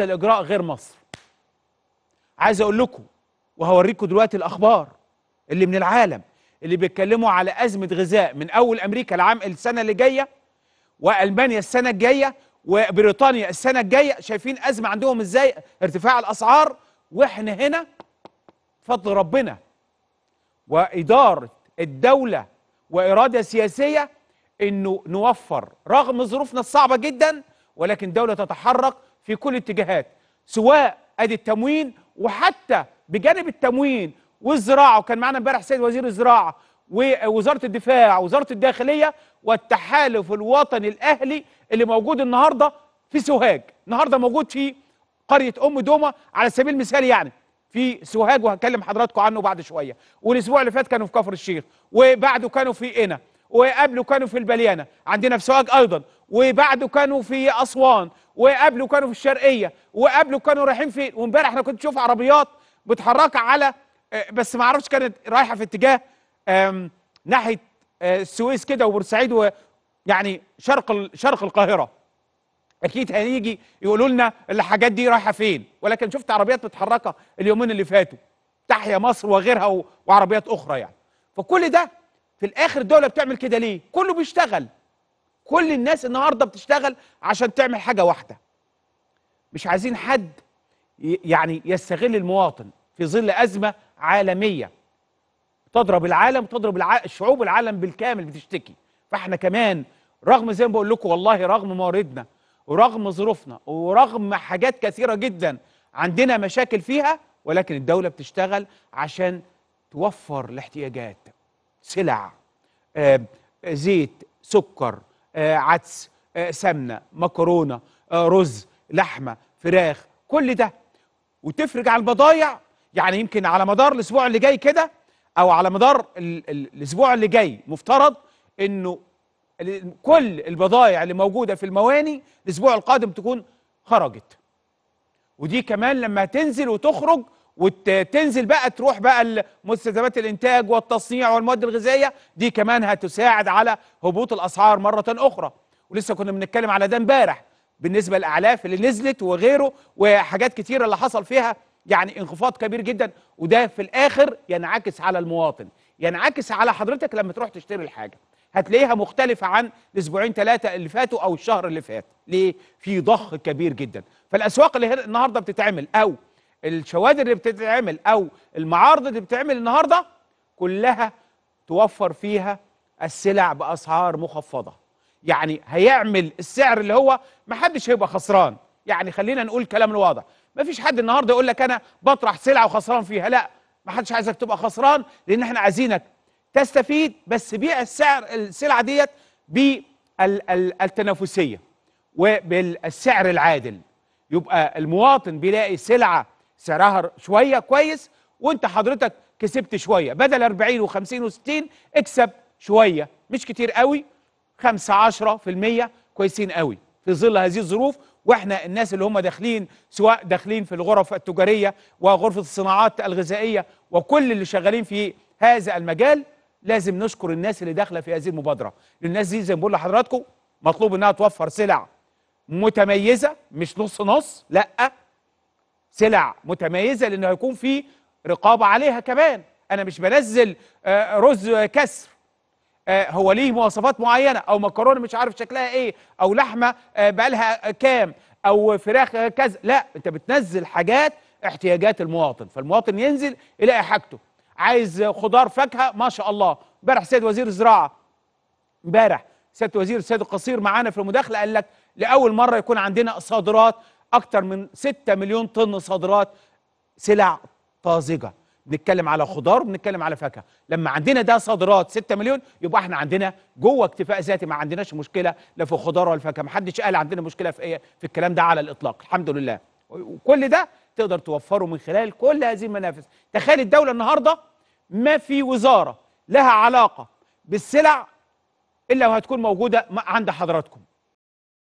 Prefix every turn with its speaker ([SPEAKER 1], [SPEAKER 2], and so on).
[SPEAKER 1] هذا الاجراء غير مصر عايز اقول لكم وهوريكم دلوقتي الاخبار اللي من العالم اللي بيتكلموا على ازمه غذاء من اول امريكا العام السنه اللي جايه والمانيا السنه الجايه وبريطانيا السنه الجايه شايفين ازمه عندهم ازاي ارتفاع الاسعار واحنا هنا فضل ربنا واداره الدوله واراده سياسيه انه نوفر رغم ظروفنا الصعبه جدا ولكن دوله تتحرك في كل الاتجاهات سواء ادي التموين وحتى بجانب التموين والزراعه وكان معانا امبارح سيد وزير الزراعه ووزاره الدفاع ووزاره الداخليه والتحالف الوطني الاهلي اللي موجود النهارده في سوهاج، النهارده موجود في قريه ام دومه على سبيل المثال يعني في سوهاج وهكلم حضراتكم عنه بعد شويه، والاسبوع اللي فات كانوا في كفر الشيخ وبعده كانوا في قنا وقبله كانوا في البليانه، عندنا في سوهاج ايضا وبعده كانوا في اسوان وقبله كانوا في الشرقيه وقبله كانوا رايحين فين وامبارح انا كنت شوف عربيات متحركه على آه، بس ما اعرفش كانت رايحه في اتجاه ناحيه آه، السويس كده وبورسعيد ويعني شرق شرق القاهره اكيد هنيجي يقولوا لنا الحاجات دي رايحه فين ولكن شفت عربيات متحركه اليومين اللي فاتوا تحيا مصر وغيرها وعربيات اخرى يعني فكل ده في الاخر الدوله بتعمل كده ليه كله بيشتغل كل الناس النهارده بتشتغل عشان تعمل حاجه واحده مش عايزين حد يعني يستغل المواطن في ظل ازمه عالميه تضرب العالم تضرب الع... العالم بالكامل بتشتكي فاحنا كمان رغم زي ما بقول لكم والله رغم مواردنا ورغم ظروفنا ورغم حاجات كثيره جدا عندنا مشاكل فيها ولكن الدوله بتشتغل عشان توفر الاحتياجات سلع زيت سكر آه، عدس آه، سمنه مكرونه آه، رز لحمه فراخ كل ده وتفرج على البضايع يعني يمكن على مدار الاسبوع اللي جاي كده او على مدار الاسبوع اللي جاي مفترض انه كل البضايع اللي موجوده في المواني الاسبوع القادم تكون خرجت ودي كمان لما تنزل وتخرج وتنزل بقى تروح بقى مستلزمات الانتاج والتصنيع والمواد الغذائيه دي كمان هتساعد على هبوط الاسعار مره اخرى ولسه كنا بنتكلم على ده امبارح بالنسبه للاعلاف اللي نزلت وغيره وحاجات كتيره اللي حصل فيها يعني انخفاض كبير جدا وده في الاخر ينعكس على المواطن ينعكس على حضرتك لما تروح تشتري الحاجه هتلاقيها مختلفة عن الأسبوعين ثلاثة اللي فاتوا أو الشهر اللي فات ليه؟ في ضخ كبير جدا فالأسواق اللي النهاردة بتتعمل أو الشوادر اللي بتتعمل او المعارض اللي بتتعمل النهارده كلها توفر فيها السلع باسعار مخفضه يعني هيعمل السعر اللي هو ما حدش هيبقى خسران يعني خلينا نقول الكلام الواضح ما فيش حد النهارده يقول لك انا بطرح سلعه وخسران فيها لا ما حدش عايزك تبقى خسران لان احنا عايزينك تستفيد بس بيع السعر السلعه ديت بالتنافسيه وبالسعر العادل يبقى المواطن بيلاقي سلعه سعرها شويه كويس وانت حضرتك كسبت شويه بدل 40 و50 و60 اكسب شويه مش كتير قوي 5 10% كويسين قوي في ظل هذه الظروف واحنا الناس اللي هم داخلين سواء داخلين في الغرف التجاريه وغرفه الصناعات الغذائيه وكل اللي شغالين في هذا المجال لازم نشكر الناس اللي داخله في هذه المبادره الناس دي زي ما بقول لحضراتكم مطلوب انها توفر سلع متميزه مش نص نص لا سلع متميزه لانه هيكون في رقابه عليها كمان انا مش بنزل آه، رز كسر آه، هو ليه مواصفات معينه او مكرونه مش عارف شكلها ايه او لحمه آه، بقالها كام او فراخ كذا لا انت بتنزل حاجات احتياجات المواطن فالمواطن ينزل يلاقي حاجته عايز خضار فاكهه ما شاء الله امبارح سيد وزير الزراعه امبارح سياده وزير السيد القصير معانا في المداخله قال لك لاول مره يكون عندنا صادرات اكتر من 6 مليون طن صادرات سلع طازجه بنتكلم على خضار وبنتكلم على فاكهه لما عندنا ده صادرات 6 مليون يبقى احنا عندنا جوه اكتفاء ذاتي ما عندناش مشكله لا في الخضار ولا الفاكهه ما حدش قال عندنا مشكله في ايه في الكلام ده على الاطلاق الحمد لله وكل ده تقدر توفره من خلال كل هذه المنافس تخيل الدوله النهارده ما في وزاره لها علاقه بالسلع الا وهتكون موجوده عند حضراتكم